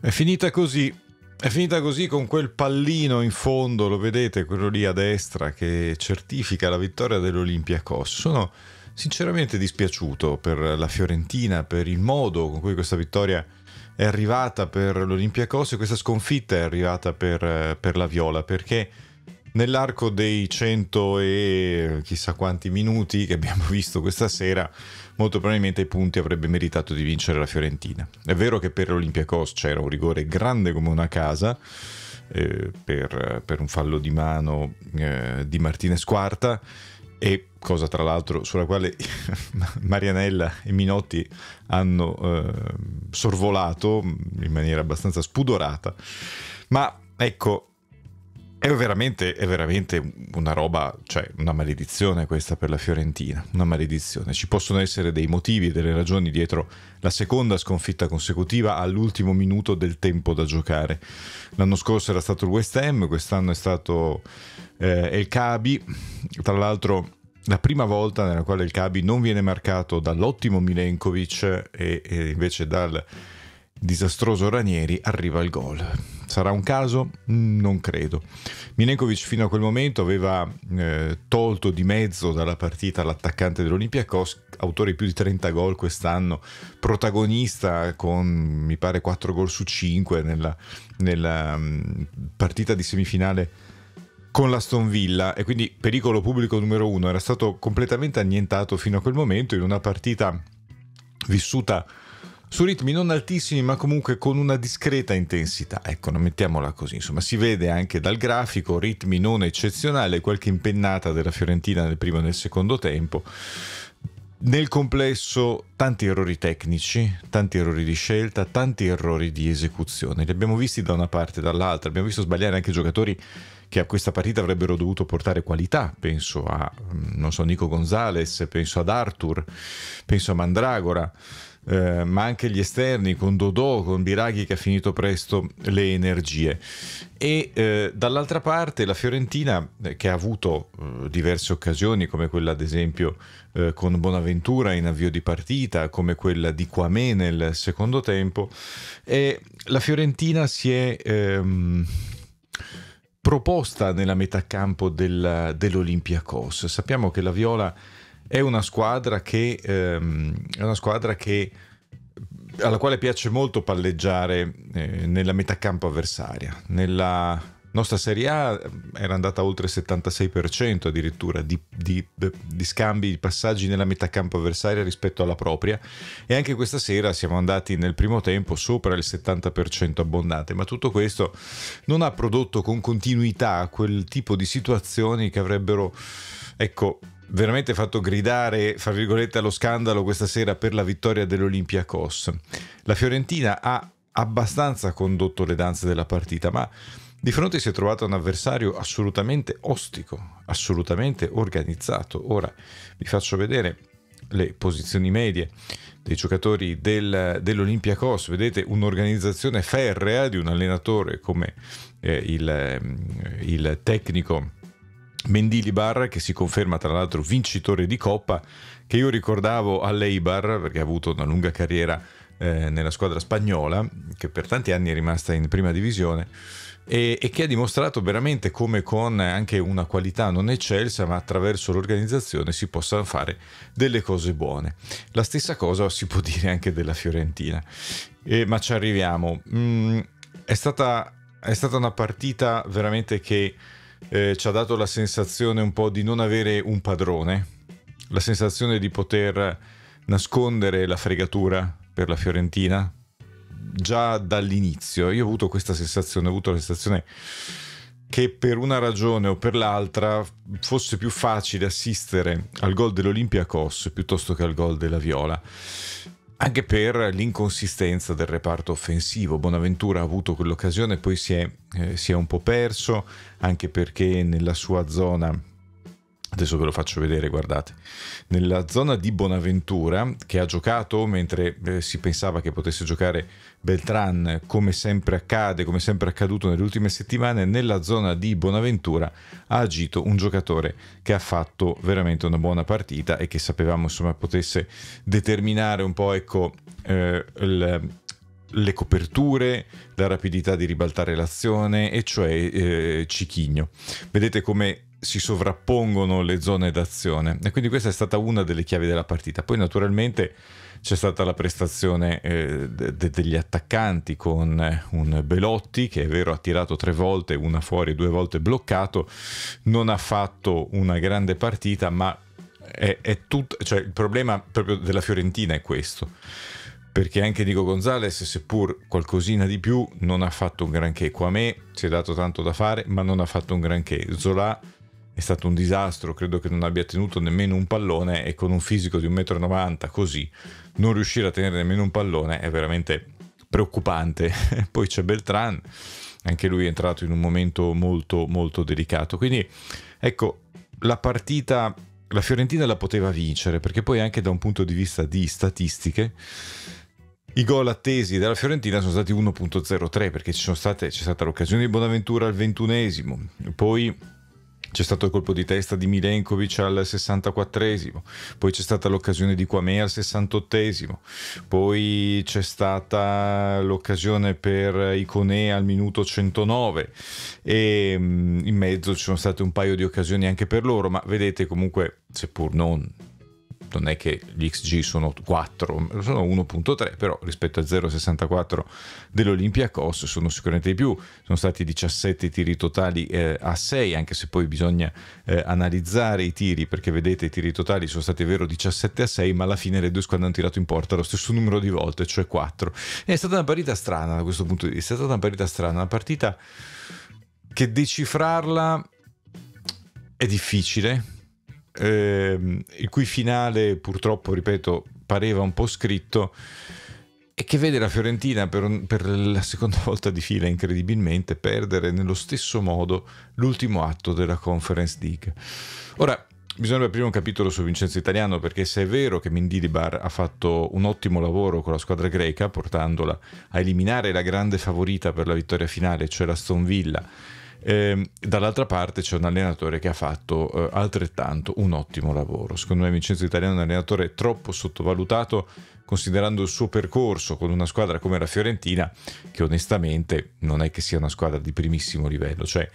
È finita così. È finita così con quel pallino in fondo, lo vedete, quello lì a destra che certifica la vittoria dell'Olympiacos. Sono sinceramente dispiaciuto per la Fiorentina, per il modo con cui questa vittoria è arrivata per l'Olympiacos e questa sconfitta è arrivata per, per la Viola, perché Nell'arco dei cento e chissà quanti minuti che abbiamo visto questa sera, molto probabilmente ai punti avrebbe meritato di vincere la Fiorentina. È vero che per l'Olympiacos c'era un rigore grande come una casa, eh, per, per, un fallo di mano eh, di Martinez Quarta, e cosa tra l'altro sulla quale Marianella e Minotti hanno eh, sorvolato in maniera abbastanza spudorata. Ma ecco, è veramente, è veramente, una roba, cioè una maledizione questa per la Fiorentina, una maledizione. Ci possono essere dei motivi delle ragioni dietro la seconda sconfitta consecutiva all'ultimo minuto del tempo da giocare. L'anno scorso era stato il West Ham, quest'anno è stato eh, il Cabi, tra l'altro la prima volta nella quale il Cabi non viene marcato dall'ottimo Milenkovic e, e invece dal disastroso Ranieri arriva il gol Sarà un caso? Non credo. Milenkovic fino a quel momento aveva eh, tolto di mezzo dalla partita l'attaccante dell'Olympiakos, autore di più di 30 gol quest'anno, protagonista con mi pare 4 gol su 5 nella, nella mh, mm, partita di semifinale con la Stonvilla e quindi pericolo pubblico numero uno era stato completamente annientato fino a quel momento in una partita vissuta su ritmi non altissimi ma comunque con una discreta intensità, ecco, non mettiamola così, insomma si vede anche dal grafico ritmi non eccezionali, qualche impennata della Fiorentina nel primo e nel secondo tempo. Nel complesso tanti errori tecnici, tanti errori di scelta, tanti errori di esecuzione. Li abbiamo visti da una parte e dall'altra, abbiamo visto sbagliare anche giocatori che a questa partita avrebbero dovuto portare qualità, penso a, mm, so, Nico Gonzales, penso ad Arthur, penso a Mandragora. Eh, ma anche gli esterni con Dodò, con Biraghi che ha finito presto le energie. E eh, dall'altra parte la Fiorentina eh, che ha avuto eh, diverse occasioni come quella ad esempio eh, con Bonaventura in avvio di partita, come quella di Quamè nel secondo tempo, e la Fiorentina si è... Ehm, proposta nella metà campo dell'Olympiacos. Sappiamo che la Viola è una squadra che, ehm, è una squadra che alla quale piace molto palleggiare eh, nella metà campo avversaria. Nella nostra Serie A ehm, era andata oltre il 76% addirittura di, di, di, scambi, di passaggi nella metà campo avversaria rispetto alla propria e anche questa sera siamo andati nel primo tempo sopra il 70% abbondante, ma tutto questo non ha prodotto con continuità quel tipo di situazioni che avrebbero, ecco, veramente fatto gridare, fra virgolette, allo scandalo questa sera per la vittoria dell'Olympiakos. La Fiorentina ha abbastanza condotto le danze della partita, ma di fronte si è trovato un avversario assolutamente ostico, assolutamente organizzato. Ora vi faccio vedere le posizioni medie dei giocatori del, dell'Olympiacos, vedete un'organizzazione ferrea di un allenatore come eh, il, mm, il tecnico Mendilibar che si conferma tra l'altro vincitore di Coppa che io ricordavo all'Eibar perché ha avuto una lunga carriera eh, nella squadra spagnola che per tanti anni è rimasta in prima divisione e, e, che ha dimostrato veramente come con anche una qualità non eccelsa ma attraverso l'organizzazione si possano fare delle cose buone. La stessa cosa si può dire anche della Fiorentina, e, ma ci arriviamo. Mm, è, stata, è stata una partita veramente che eh, ci ha dato la sensazione un po' di non avere un padrone, la sensazione di poter nascondere la fregatura per la Fiorentina già dall'inizio. Io ho avuto questa sensazione, ho avuto la sensazione che per una ragione o per l'altra fosse più facile assistere al gol dell'Olimpia dell'Olympiacos piuttosto che al gol della Viola anche per l'inconsistenza del reparto offensivo. Bonaventura ha avuto quell'occasione, poi si è, eh, si è un po' perso, anche perché nella sua zona adesso ve lo faccio vedere, guardate, nella zona di Bonaventura che ha giocato mentre eh, si pensava che potesse giocare Beltran, come sempre accade, come sempre accaduto nelle ultime settimane, nella zona di Bonaventura ha agito un giocatore che ha fatto veramente una buona partita e che sapevamo insomma potesse determinare un po' ecco eh, il le coperture, la rapidità di ribaltare l'azione, e cioè eh, Cichigno. Vedete come si sovrappongono le zone d'azione e quindi questa è stata una delle chiavi della partita. Poi naturalmente c'è stata la prestazione eh, de- degli attaccanti con eh, un Belotti che è vero ha tirato tre volte, una fuori, due volte bloccato, non ha fatto una grande partita ma è, è tutto, cioè il problema proprio della Fiorentina è questo perché anche Nico Gonzalez, seppur qualcosina di più, non ha fatto un granché. a me si è dato tanto da fare, ma non ha fatto un granché. Zola è stato un disastro, credo che non abbia tenuto nemmeno un pallone e con un fisico di 1,90 m così non riuscire a tenere nemmeno un pallone è veramente preoccupante. Poi c'è Beltran, anche lui è entrato in un momento molto molto delicato. Quindi ecco, la partita la Fiorentina la poteva vincere perché poi anche da un punto di vista di statistiche i gol attesi dalla Fiorentina sono stati 1.03 perché state, c'è stata l'occasione di Bonaventura al ventunesimo, poi c'è stato il colpo di testa di Milenkovic al 64esimo, poi c'è stata l'occasione di Quame al 68esimo, poi c'è stata l'occasione per Icone al minuto 109 e mm, in mezzo ci sono state un paio di occasioni anche per loro, ma vedete comunque, seppur non non è che gli XG sono 4, sono 1.3, però rispetto a 0.64 dell'Olympiacos sono sicuramente di più, sono stati 17 tiri totali eh, a 6, anche se poi bisogna eh, analizzare i tiri, perché vedete i tiri totali sono stati vero 17 a 6, ma alla fine le due squadre hanno tirato in porta lo stesso numero di volte, cioè 4. E è stata una partita strana da questo punto di vista, è stata una partita strana, una partita che decifrarla è difficile ehm, il cui finale purtroppo, ripeto, pareva un po' scritto e che vede la Fiorentina per, per, la seconda volta di fila incredibilmente perdere nello stesso modo l'ultimo atto della Conference League. Ora, bisogna aprire un capitolo su Vincenzo Italiano perché se è vero che Mindilibar ha fatto un ottimo lavoro con la squadra greca portandola a eliminare la grande favorita per la vittoria finale, cioè la Villa, eh, dall'altra parte c'è un allenatore che ha fatto eh, altrettanto un ottimo lavoro. Secondo me Vincenzo Italiano è un allenatore troppo sottovalutato considerando il suo percorso con una squadra come la Fiorentina, che onestamente non è che sia una squadra di primissimo livello. Cioè,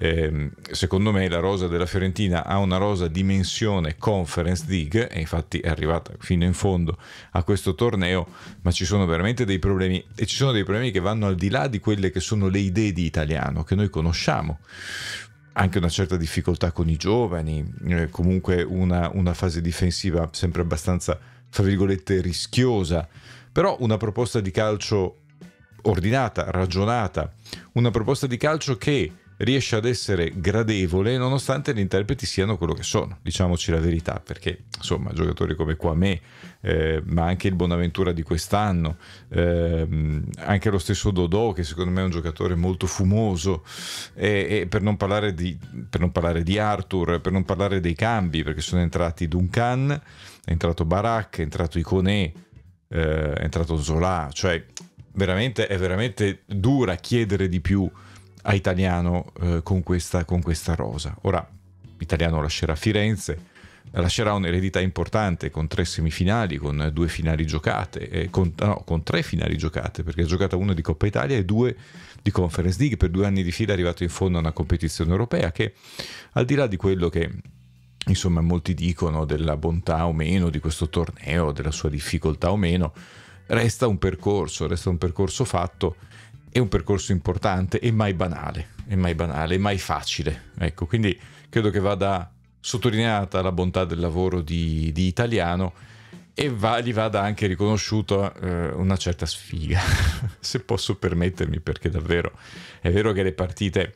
ehm, secondo me la rosa della Fiorentina ha una rosa dimensione Conference League, e infatti è arrivata fino in fondo a questo torneo, ma ci sono veramente dei problemi, e ci sono dei problemi che vanno al di là di quelle che sono le idee di italiano, che noi conosciamo conosciamo anche una certa difficoltà con i giovani, eh, comunque una, una, fase difensiva sempre abbastanza, fra virgolette, rischiosa, però una proposta di calcio ordinata, ragionata, una proposta di calcio che riesce ad essere gradevole nonostante gli interpreti siano quello che sono, diciamoci la verità, perché insomma giocatori come Quame, eh, ma anche il Bonaventura di quest'anno, eh, anche lo stesso Dodò che secondo me è un giocatore molto fumoso, e, e per, non di, per, non parlare di, Arthur, per non parlare dei cambi, perché sono entrati Duncan, è entrato Barak, è entrato Iconé, eh, è entrato Zola, cioè veramente, è veramente dura chiedere di più a Italiano eh, con, questa, con questa rosa. Ora, Italiano lascerà Firenze, lascerà un'eredità importante con tre semifinali, con due finali giocate, eh, con, no, con tre finali giocate, perché ha giocato una di Coppa Italia e due di Conference League, per due anni di fila è arrivato in fondo a una competizione europea che al di là di quello che insomma molti dicono della bontà o meno di questo torneo, della sua difficoltà o meno, resta un percorso, resta un percorso fatto è un percorso importante e mai banale, e mai banale, e mai facile. Ecco, quindi credo che vada sottolineata la bontà del lavoro di, di Italiano e va, gli vada anche riconosciuta eh, una certa sfiga, se posso permettermi, perché davvero è vero che le partite,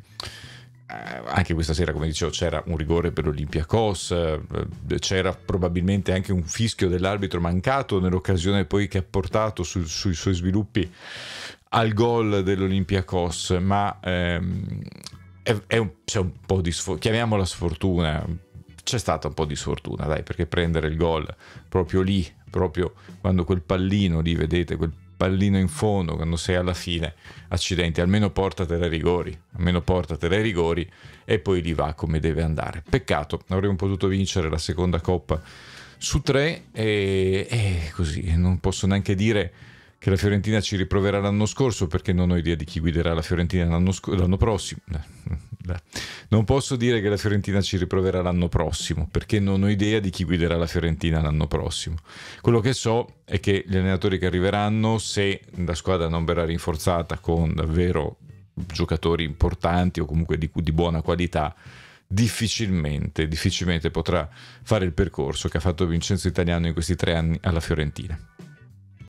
eh, anche questa sera come dicevo c'era un rigore per l'Olympiacos, eh, c'era probabilmente anche un fischio dell'arbitro mancato nell'occasione poi che ha portato su, sui suoi sviluppi al gol dell'Olympiacos, ma ehm, è, è un, c'è un po' di sfortuna, chiamiamola sfortuna, c'è stata un po' di sfortuna, dai, perché prendere il gol proprio lì, proprio quando quel pallino lì, vedete, quel pallino in fondo, quando sei alla fine, accidenti, almeno portatela ai rigori, almeno portatela ai rigori e poi lì va come deve andare. Peccato, avremmo potuto vincere la seconda coppa su tre e, e così, non posso neanche dire che la Fiorentina ci riproverà l'anno scorso perché non ho idea di chi guiderà la Fiorentina l'anno, sc- l'anno prossimo. Eh, mm, non posso dire che la Fiorentina ci riproverà l'anno prossimo perché non ho idea di chi guiderà la Fiorentina l'anno prossimo. Quello che so è che gli allenatori che arriveranno, se la squadra non verrà rinforzata con davvero giocatori importanti o comunque di, di buona qualità, difficilmente, difficilmente potrà fare il percorso che ha fatto Vincenzo Italiano in questi tre anni alla Fiorentina.